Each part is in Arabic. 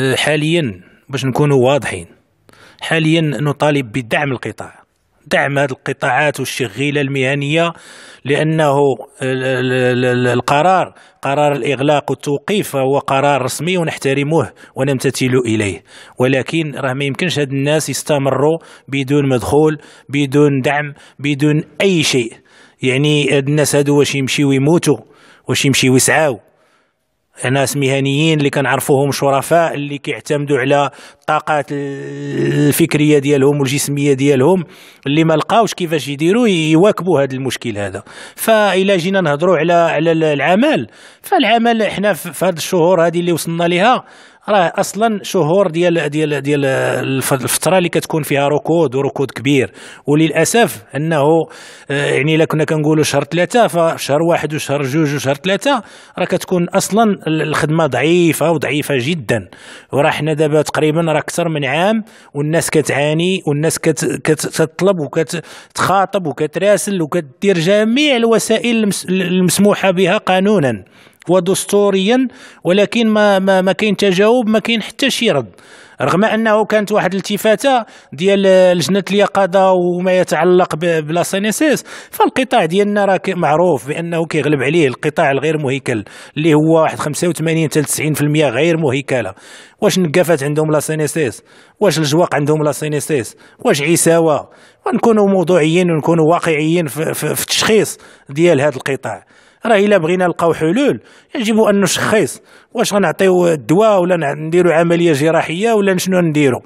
أه، حاليا باش نكونوا واضحين حاليا نطالب بدعم القطاع دعم هذه القطاعات والشغيلة المهنية لأنه القرار قرار الإغلاق والتوقيف هو قرار رسمي ونحترمه ونمتثل إليه ولكن راه ما يمكنش هاد الناس يستمروا بدون مدخول بدون دعم بدون أي شيء يعني هاد الناس هادو واش يمشيو يموتوا واش يمشيو يسعاو ناس مهنيين اللي كنعرفوهم شرفاء اللي كيعتمدوا على الطاقات الفكريه ديالهم والجسميه ديالهم اللي ما لقاوش كيفاش يديروا يواكبوا هذا المشكل هذا فإلا جينا نهضروا على على العمل فالعمل احنا في هذه الشهور هذه اللي وصلنا لها راه اصلا شهور ديال ديال ديال الفتره اللي كتكون فيها ركود وركود كبير وللاسف انه آه، يعني الا كنا كنقولوا شهر ثلاثه فشهر واحد وشهر جوج وشهر ثلاثه راه كتكون اصلا الخدمه ضعيفه وضعيفه جدا وراه حنا دابا تقريبا راه اكثر من عام والناس كتعاني والناس كتطلب وكتخاطب وكتراسل وكدير جميع الوسائل المسموحه بها قانونا ودستوريا ولكن ما ما, ما كاين تجاوب ما كاين حتى شي رد رغم انه كانت واحد الالتفاته ديال لجنه اليقظه وما يتعلق بلا سينيسيس فالقطاع ديالنا راه معروف بانه كيغلب عليه القطاع الغير مهيكل اللي هو واحد 85 حتى 90% غير مهيكله واش نقافات عندهم لا سينيسيس واش الجواق عندهم لا سينيسيس واش عساوه ونكونوا موضوعيين ونكونوا واقعيين في, في, في التشخيص ديال هذا القطاع راه الا بغينا نلقاو حلول يجب ان نشخص واش غنعطيو الدواء ولا نديرو عمليه جراحيه ولا شنو نديرو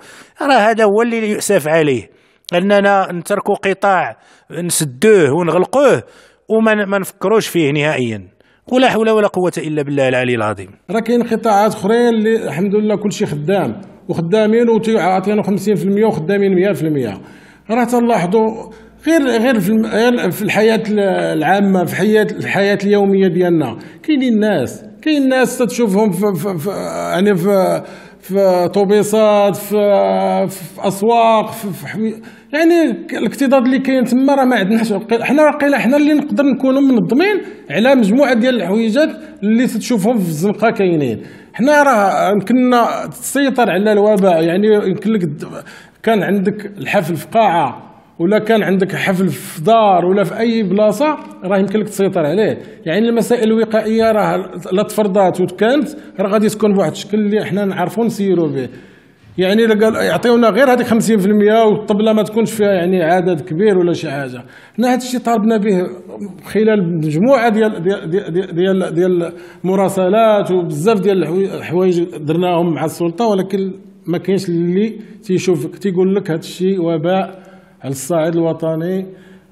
راه هذا هو اللي يؤسف عليه اننا نتركو قطاع نسدوه ونغلقوه وما ما نفكروش فيه نهائيا ولا حول ولا قوه الا بالله العلي العظيم راه كاين قطاعات اخرين اللي الحمد لله كلشي خدام وخدامين وعاطينا 50% وخدامين 100% راه تلاحظوا غير غير في غير في الحياه العامه في حياه في الحياه اليوميه ديالنا كاينين الناس كاين الناس تشوفهم في, في, في يعني في في طوبيسات في, في اسواق في, في حمي... يعني الاكتضاد اللي كاين تما راه ما عندناش حنا قيل حنا اللي نقدر نكونوا منظمين على مجموعه ديال الحويجات اللي تشوفهم في الزنقه كاينين حنا راه يمكننا تسيطر على الوباء يعني يمكن لك كان عندك الحفل في قاعه ولا كان عندك حفل في دار ولا في اي بلاصه راه يمكن لك تسيطر عليه يعني المسائل الوقائيه راه لا تفرضات وكانت راه غادي تكون بواحد الشكل اللي حنا نعرفوا نسيروا به يعني قال يعطيونا غير هذيك 50% والطبله ما تكونش فيها يعني عدد كبير ولا شي حاجه حنا هذا الشيء طالبنا به خلال مجموعه ديال ديال ديال ديال, المراسلات وبزاف ديال الحوايج درناهم مع السلطه ولكن ما كاينش اللي تيشوفك تيقول لك هذا الشيء وباء على الصعيد الوطني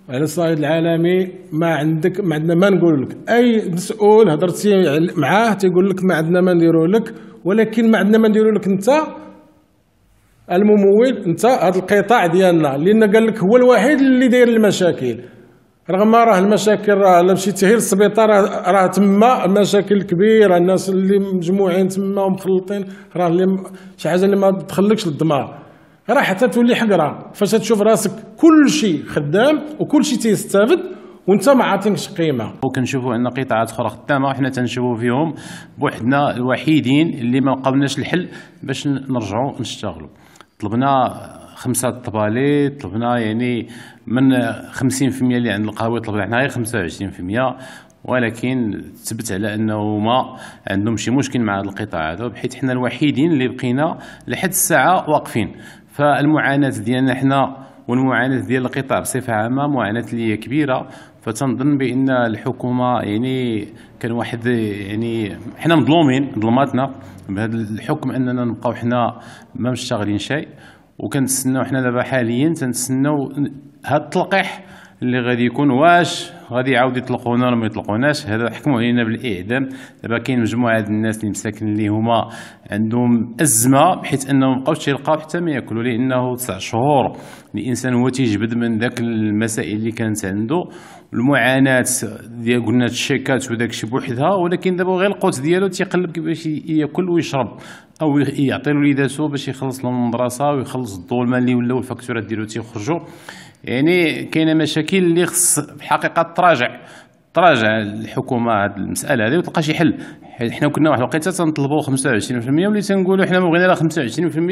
على الصعيد العالمي ما عندك ما عندنا ما نقول لك اي مسؤول هضرتي معاه تيقول لك ما عندنا ما نديرو لك ولكن ما عندنا ما نديرو لك انت الممول انت هذا القطاع ديالنا لان قال لك هو الوحيد اللي داير المشاكل رغم راه المشاكل راه الا مشيتي غير السبيطار راه تما مشاكل كبيره الناس اللي مجموعين تما ومخلطين راه اللي شي حاجه اللي ما تدخلكش للدماغ راح تولي حقره فاش تشوف راسك كل شيء خدام وكل شيء تيستافد وانت ما عاطينش قيمه وكنشوفوا ان قطاعات اخرى خدامه وحنا تنشوفوا فيهم بوحدنا الوحيدين اللي ما لقاوناش الحل باش نرجعوا نشتغلوا طلبنا خمسه طبالي طلبنا يعني من 50% اللي عند القهوه طلبنا حنا غير 25% ولكن ثبت على انه ما عندهم شي مشكل مع هذا القطاع هذا بحيث حنا الوحيدين اللي بقينا لحد الساعه واقفين فالمعاناه ديالنا حنا والمعاناه ديال القطاع بصفه عامه معاناه اللي كبيره فتنظن بان الحكومه يعني كان واحد يعني حنا مظلومين ظلماتنا بهذا الحكم اننا نبقاو حنا ما مشتغلين شيء وكنتسناو حنا دابا حاليا تنتسناو هذا التلقيح اللي غادي يكون واش غادي يعاود يطلقونا ولا ما يطلقوناش هذا حكموا علينا بالاعدام دابا كاين مجموعه ديال الناس اللي مساكن اللي هما عندهم ازمه بحيث انهم مابقاوش يلقاو حتى ما ياكلوا لانه تسع شهور الانسان هو تيجبد من ذاك المسائل اللي كانت عنده المعاناه ديال قلنا الشيكات وداك الشيء بوحدها ولكن دابا غير القوت ديالو تيقلب كيفاش ياكل ويشرب او يعطي لوليداتو باش يخلص لهم المدرسه ويخلص الظلمه اللي ولاو الفاكتورات ديالو تيخرجوا يعني كاينه مشاكل اللي خص في الحقيقه تراجع تراجع الحكومه هذه المساله هذه وتلقى شي حل حنا كنا واحد الوقيته تنطلبوا 25% وليت نقولوا حنا ما بغينا لا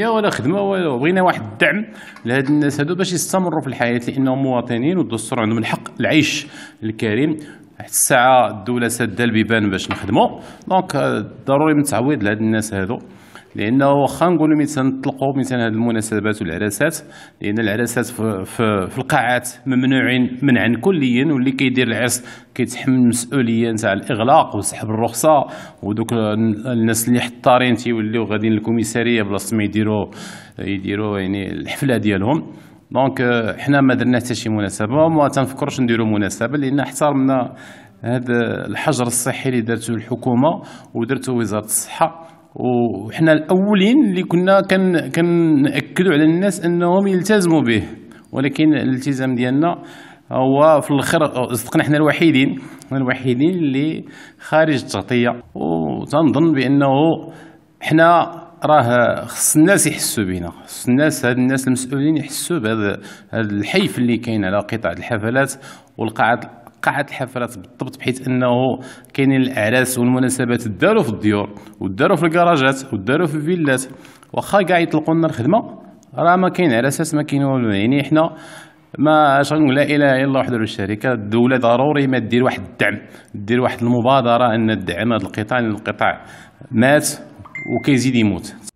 25% ولا خدمه ولا بغينا واحد الدعم لهاد الناس هادو باش يستمروا في الحياه لانهم مواطنين والدستور عندهم الحق العيش الكريم حتى الساعه الدوله ساده البيبان باش نخدموا دونك آه، ضروري من تعويض لهاد الناس هادو لانه واخا نقولوا مثلا نطلقوا مثلا هذه المناسبات والعراسات لان العراسات في, في, في القاعات ممنوعين منعا كليا واللي كيدير العرس كيتحمل المسؤوليه نتاع الاغلاق وسحب الرخصه ودوك الناس اللي حطارين تيوليو غاديين للكوميساريه بلاصه ما يديروا يديروا يعني الحفله ديالهم دونك حنا ما درنا حتى شي مناسبه وما تنفكرش نديروا مناسبه لان احترمنا هذا الحجر الصحي اللي دارته الحكومه ودرته وزاره الصحه وحنا الاولين اللي كنا كان كنأكدوا على الناس انهم يلتزموا به ولكن الالتزام ديالنا هو في الاخر صدقنا حنا الوحيدين الوحيدين اللي خارج التغطيه وتنظن بانه حنا راه خص الناس يحسوا بينا خص الناس هاد الناس المسؤولين يحسوا بهذا الحيف اللي كاين على قطاع الحفلات والقاعات قاعه الحفلات بالضبط بحيث انه كاينين الاعراس والمناسبات داروا في الديور وداروا في الكراجات وداروا في الفيلات واخا كاع يطلقوا لنا الخدمه راه ما كاين عراسات ما كاين والو يعني حنا ما اش لا اله الا الله وحده لا شريك له الدوله ضروري ما دير واحد الدعم دير واحد المبادره ان تدعم هذا القطاع لان القطاع مات وكيزيد يموت